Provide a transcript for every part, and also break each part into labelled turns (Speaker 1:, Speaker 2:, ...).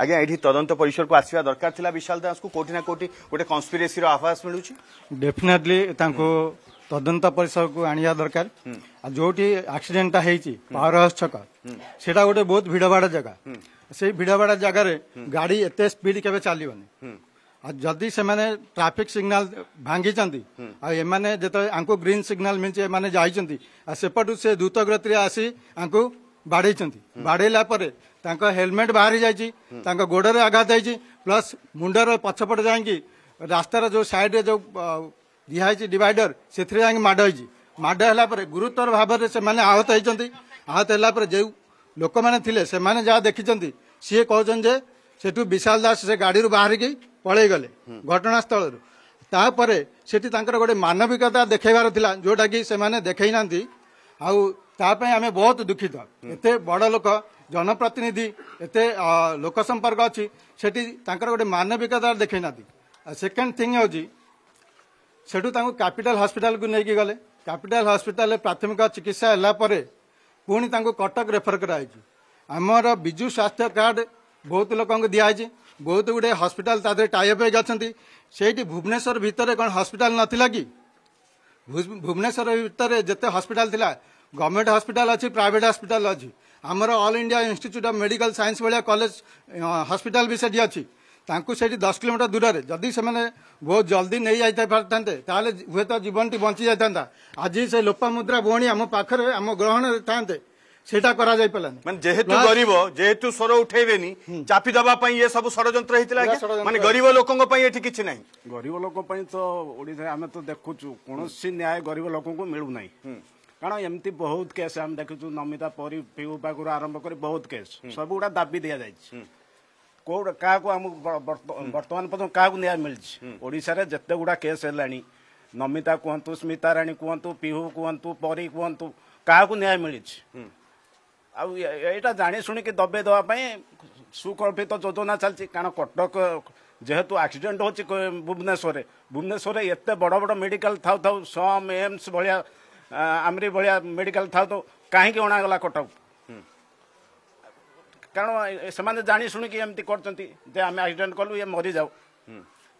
Speaker 1: ଆଜ୍ଞା ଏଠି ତଦନ୍ତ ପରିସରକୁ ଆସିବା ଦରକାର ଥିଲା ବିଶାଲ ଦାସଙ୍କୁ କୋଉଠି ନା କୋଉଠି ଗୋଟେ କନ୍ସପିରେସିର ଆଭାସ ମିଳୁଛି ଡେଫିନେଟଲି ତାଙ୍କୁ ତଦନ୍ତ ପରିସରକୁ ଆଣିବା ଦରକାର ଆଉ ଯୋଉଠି ଆକ୍ସିଡେଣ୍ଟଟା ହେଇଛି ପାୱାର ହାଉସ୍ ଛକ ସେଟା ଗୋଟେ ବହୁତ ଭିଡ଼ଭାଡ଼ ଜାଗା ସେଇ ଭିଡ଼ଭାଡ଼ ଜାଗାରେ ଗାଡ଼ି ଏତେ ସ୍ପିଡ୍ କେବେ ଚାଲିବନି ଆଉ ଯଦି ସେମାନେ ଟ୍ରାଫିକ୍ ସିଗ୍ନାଲ ଭାଙ୍ଗିଛନ୍ତି ଆଉ ଏମାନେ ଯେତେବେଳେ ଆଙ୍କୁ ଗ୍ରୀନ୍ ସିଗ୍ନାଲ ମିଳିଛି ଏମାନେ ଯାଇଛନ୍ତି ଆଉ ସେପଟୁ ସେ ଦ୍ରୁତ ଗତିରେ ଆସି ଆଙ୍କୁ बाढ़ बाढ़ हेलमेट बाहरी जाइए गोड़ आघात होती प्लस मुंडर पछपट जाए रास्तार जो सैड जो दिहाई डिवाइडर से मड़ी मड हेला गुरुतर भाव से आहत होती आहत होगा जो लोक मैंने से मैंने देखी सीए कौन जे से विशाल दास से गाड़ी बाहर की पलिगले घटनास्थल से गोटे मानविकता देखेबार जोटा कि से देखना आउ ତାପାଇଁ ଆମେ ବହୁତ ଦୁଃଖିତ ଏତେ ବଡ଼ ଲୋକ ଜନପ୍ରତିନିଧି ଏତେ ଲୋକ ସମ୍ପର୍କ ଅଛି ସେଠି ତାଙ୍କର ଗୋଟେ ମାନବିକତା ଦେଖେଇନାହାନ୍ତି ସେକେଣ୍ଡ ଥିଙ୍ଗ ହେଉଛି ସେଠୁ ତାଙ୍କୁ କ୍ୟାପିଟାଲ ହସ୍ପିଟାଲକୁ ନେଇକି ଗଲେ କ୍ୟାପିଟାଲ ହସ୍ପିଟାଲରେ ପ୍ରାଥମିକ ଚିକିତ୍ସା ହେଲା ପରେ ପୁଣି ତାଙ୍କୁ କଟକ ରେଫର କରାଯାଇଛି ଆମର ବିଜୁ ସ୍ୱାସ୍ଥ୍ୟ କାର୍ଡ଼ ବହୁତ ଲୋକଙ୍କୁ ଦିଆହେଇଛି ବହୁତ ଗୁଡ଼ିଏ ହସ୍ପିଟାଲ ତା ଦେହରେ ଟାଇଅପ୍ ହେଇକି ଅଛନ୍ତି ସେଇଠି ଭୁବନେଶ୍ୱର ଭିତରେ କ'ଣ ହସ୍ପିଟାଲ ନଥିଲା କି ଭୁବନେଶ୍ୱର ଭିତରେ ଯେତେ ହସ୍ପିଟାଲ ଥିଲା ଗଭର୍ଣ୍ଣମେଣ୍ଟ ହସ୍ପିଟାଲ ଅଛି ପ୍ରାଇଭେଟ୍ ହସ୍ପିଟାଲ ଅଛି ଆମର All India Institute of Medical Science ଭଳିଆ କଲେଜ ହସ୍ପିଟାଲ ବି ସେଠି ଅଛି ତାଙ୍କୁ ସେଇଠି ଦଶ କିଲୋମିଟର ଦୂରରେ ଯଦି ସେମାନେ ବହୁତ ଜଲ୍ଦି ନେଇଯାଇପାରିଥାନ୍ତେ ତାହେଲେ ହୁଏତ ଜୀବନଟି ବଞ୍ଚିଯାଇଥାନ୍ତା ଆଜି ସେ ଲୋପାମୁଦ୍ରା ଭଉଣୀ ଆମ ପାଖରେ ଆମ ଗ୍ରହଣରେ ଥାନ୍ତେ সেটা করা যাই পালানি মানে যেহেতু গরিব যেহেতু স্বর উঠাইবেনি চাপি দেওয়া পাই এ সব ষড়যন্ত্র হয়েছিল মানে গরিব লোকঙ্ক পাই এটি কিছু নাই
Speaker 2: গরিব লোক পাই তো ওড়িশা আমি তো দেখুছু কোনসি ন্যায় গরিব লোকঙ্ক মিলু নাই କାରଣ ଏମିତି ବହୁତ କେସ୍ ଆମେ ଦେଖୁଛୁ ନମିତା ପରି ପିଉ ପାଖରୁ ଆରମ୍ଭ କରି ବହୁତ କେସ୍ ସବୁଗୁଡ଼ା ଦାବି ଦିଆଯାଇଛି କୋଉ କାହାକୁ ଆମକୁ ବର୍ତ୍ତମାନ ପର୍ଯ୍ୟନ୍ତ କାହାକୁ ନ୍ୟାୟ ମିଳିଛି ଓଡ଼ିଶାରେ ଯେତେ ଗୁଡ଼ା କେସ୍ ହେଲାଣି ନମିତା କୁହନ୍ତୁ ସ୍ମିତା ରାଣୀ କୁହନ୍ତୁ ପିହୁ କୁହନ୍ତୁ ପରୀ କୁହନ୍ତୁ କାହାକୁ ନ୍ୟାୟ ମିଳିଛି ଆଉ ଏଇଟା ଜାଣି ଶୁଣିକି ଦବେଇ ଦେବା ପାଇଁ ସୁକଳ୍ପିତ ଯୋଜନା ଚାଲିଛି କାରଣ କଟକ ଯେହେତୁ ଆକ୍ସିଡେଣ୍ଟ ହେଉଛି ଭୁବନେଶ୍ୱରରେ ଭୁବନେଶ୍ୱରରେ ଏତେ ବଡ଼ ବଡ଼ ମେଡ଼ିକାଲ ଥାଉ ଥାଉ ସମ୍ ଏମ୍ସ ଭଳିଆ ଆମରି ଭଳିଆ ମେଡ଼ିକାଲ ଥାଉ ତ କାହିଁକି ଅଣାଗଲା କଟକ କାରଣ ସେମାନେ ଜାଣି ଶୁଣିକି ଏମିତି କରୁଛନ୍ତି ଯେ ଆମେ ଆକ୍ସିଡେଣ୍ଟ କଲୁ ଇଏ ମରିଯାଉ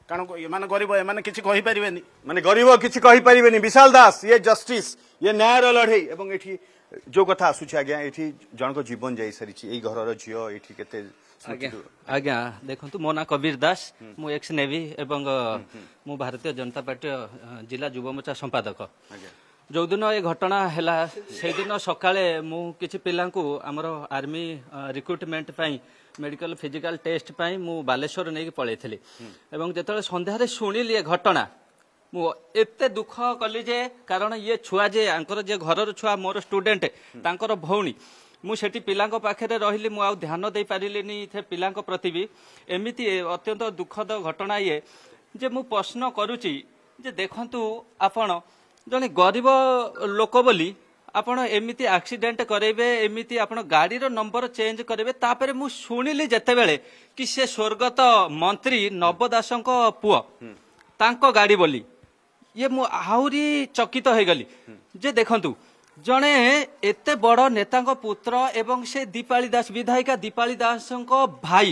Speaker 2: କାରଣ ଏମାନେ ଗରିବ ଏମାନେ କିଛି କହିପାରିବେନି ମାନେ ଗରିବ କିଛି କହିପାରିବେନି ବିଶାଲ ଦାସ ଇଏ ଜଷ୍ଟିସ୍ ଇଏ ନ୍ୟାୟର ଲଢ଼େଇ ଏବଂ ଏଠି
Speaker 1: ଯୋଉ କଥା ଆସୁଛି ଆଜ୍ଞା ଏଠି ଜଣଙ୍କ ଜୀବନ ଯାଇସାରିଛି ଏଇ ଘରର ଝିଅ ଏଠି କେତେ
Speaker 3: ଆଜ୍ଞା ଦେଖନ୍ତୁ ମୋ ନାଁ କବିର ଦାସ ମୁଁ ଏକ୍ସ ନେଭି ଏବଂ ମୁଁ ଭାରତୀୟ ଜନତା ପାର୍ଟିର ଜିଲ୍ଲା ଯୁବମୋର୍ଚ୍ଚା ସମ୍ପାଦକ ଆଜ୍ଞା ଯେଉଁଦିନ ଏ ଘଟଣା ହେଲା ସେଇଦିନ ସକାଳେ ମୁଁ କିଛି ପିଲାଙ୍କୁ ଆମର ଆର୍ମି ରିକ୍ରୁଟମେଣ୍ଟ ପାଇଁ ମେଡ଼ିକାଲ ଫିଜିକାଲ ଟେଷ୍ଟ ପାଇଁ ମୁଁ ବାଲେଶ୍ୱର ନେଇକି ପଳେଇଥିଲି ଏବଂ ଯେତେବେଳେ ସନ୍ଧ୍ୟାରେ ଶୁଣିଲି ଏ ଘଟଣା ମୁଁ ଏତେ ଦୁଃଖ କଲି ଯେ କାରଣ ଇଏ ଛୁଆ ଯେ ଆଙ୍କର ଯେ ଘରର ଛୁଆ ମୋର ଷ୍ଟୁଡେଣ୍ଟ ତାଙ୍କର ଭଉଣୀ ମୁଁ ସେଠି ପିଲାଙ୍କ ପାଖରେ ରହିଲି ମୁଁ ଆଉ ଧ୍ୟାନ ଦେଇପାରିଲିନି ସେ ପିଲାଙ୍କ ପ୍ରତି ବି ଏମିତି ଅତ୍ୟନ୍ତ ଦୁଃଖଦ ଘଟଣା ଇଏ ଯେ ମୁଁ ପ୍ରଶ୍ନ କରୁଛି ଯେ ଦେଖନ୍ତୁ ଆପଣ ଜଣେ ଗରିବ ଲୋକ ବୋଲି ଆପଣ ଏମିତି ଆକ୍ସିଡେଣ୍ଟ କରେଇବେ ଏମିତି ଆପଣ ଗାଡ଼ିର ନମ୍ବର ଚେଞ୍ଜ କରେଇବେ ତାପରେ ମୁଁ ଶୁଣିଲି ଯେତେବେଳେ କି ସେ ସ୍ୱର୍ଗତ ମନ୍ତ୍ରୀ ନବ ଦାସଙ୍କ ପୁଅ ତାଙ୍କ ଗାଡ଼ି ବୋଲି ଇଏ ମୁଁ ଆହୁରି ଚକିତ ହେଇଗଲି ଯେ ଦେଖନ୍ତୁ ଜଣେ ଏତେ ବଡ଼ ନେତାଙ୍କ ପୁତ୍ର ଏବଂ ସେ ଦୀପାଳି ଦାସ ବିଧାୟିକା ଦୀପାଳି ଦାସଙ୍କ ଭାଇ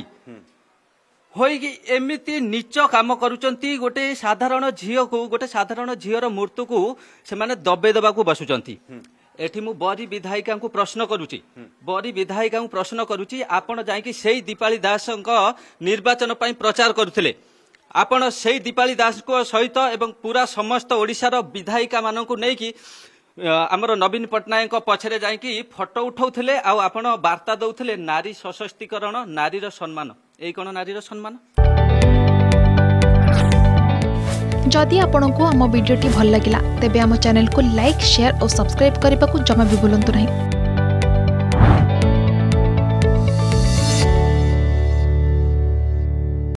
Speaker 3: ହୋଇକି ଏମିତି ନିଚ କାମ କରୁଛନ୍ତି ଗୋଟେ ସାଧାରଣ ଝିଅକୁ ଗୋଟେ ସାଧାରଣ ଝିଅର ମୃତ୍ୟୁକୁ ସେମାନେ ଦବେଇ ଦେବାକୁ ବସୁଛନ୍ତି ଏଠି ମୁଁ ବରୀ ବିଧାୟିକାଙ୍କୁ ପ୍ରଶ୍ନ କରୁଛି ବରୀ ବିଧାୟିକାଙ୍କୁ ପ୍ରଶ୍ନ କରୁଛି ଆପଣ ଯାଇକି ସେଇ ଦୀପାଳି ଦାସଙ୍କ ନିର୍ବାଚନ ପାଇଁ ପ୍ରଚାର କରୁଥିଲେ ଆପଣ ସେଇ ଦୀପାଳି ଦାସଙ୍କ ସହିତ ଏବଂ ପୁରା ସମସ୍ତ ଓଡ଼ିଶାର ବିଧାୟିକାମାନଙ୍କୁ ନେଇକି ଆମର ନବୀନ ପଟ୍ଟନାୟକଙ୍କ ପଛରେ ଯାଇକି ଫଟୋ ଉଠାଉଥିଲେ ଆଉ ଆପଣ ବାର୍ତ୍ତା ଦେଉଥିଲେ ନାରୀ ସଶକ୍ତିକରଣ ନାରୀର ସମ୍ମାନ ଏଇ କ'ଣ ନାରୀର ସମ୍ମାନ ଯଦି ଆପଣଙ୍କୁ ଆମ ଭିଡ଼ିଓଟି ଭଲ ଲାଗିଲା ତେବେ ଆମ ଚ୍ୟାନେଲକୁ ଲାଇକ୍ ସେୟାର ଓ ସବସ୍କ୍ରାଇବ୍ କରିବାକୁ ଜମା ବି ଭୁଲନ୍ତୁ ନାହିଁ